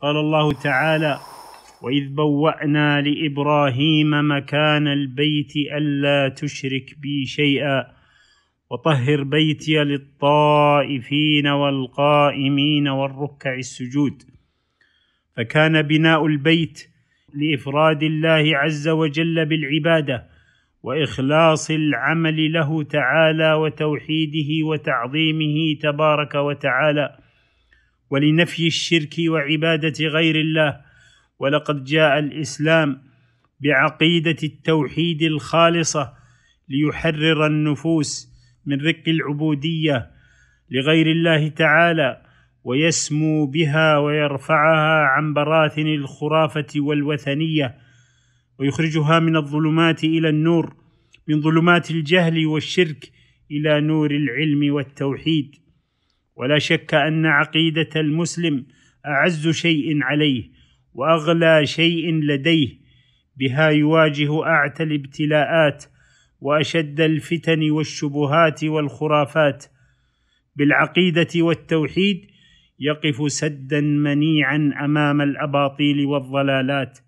قال الله تعالى واذ بوانا لابراهيم مكان البيت الا تشرك بي شيئا وطهر بيتي للطائفين والقائمين والركع السجود فكان بناء البيت لافراد الله عز وجل بالعباده واخلاص العمل له تعالى وتوحيده وتعظيمه تبارك وتعالى ولنفي الشرك وعباده غير الله ولقد جاء الاسلام بعقيده التوحيد الخالصه ليحرر النفوس من رق العبوديه لغير الله تعالى ويسمو بها ويرفعها عن براثن الخرافه والوثنيه ويخرجها من الظلمات الى النور من ظلمات الجهل والشرك الى نور العلم والتوحيد ولا شك ان عقيده المسلم اعز شيء عليه واغلى شيء لديه بها يواجه اعتى الابتلاءات واشد الفتن والشبهات والخرافات بالعقيده والتوحيد يقف سدا منيعا امام الاباطيل والضلالات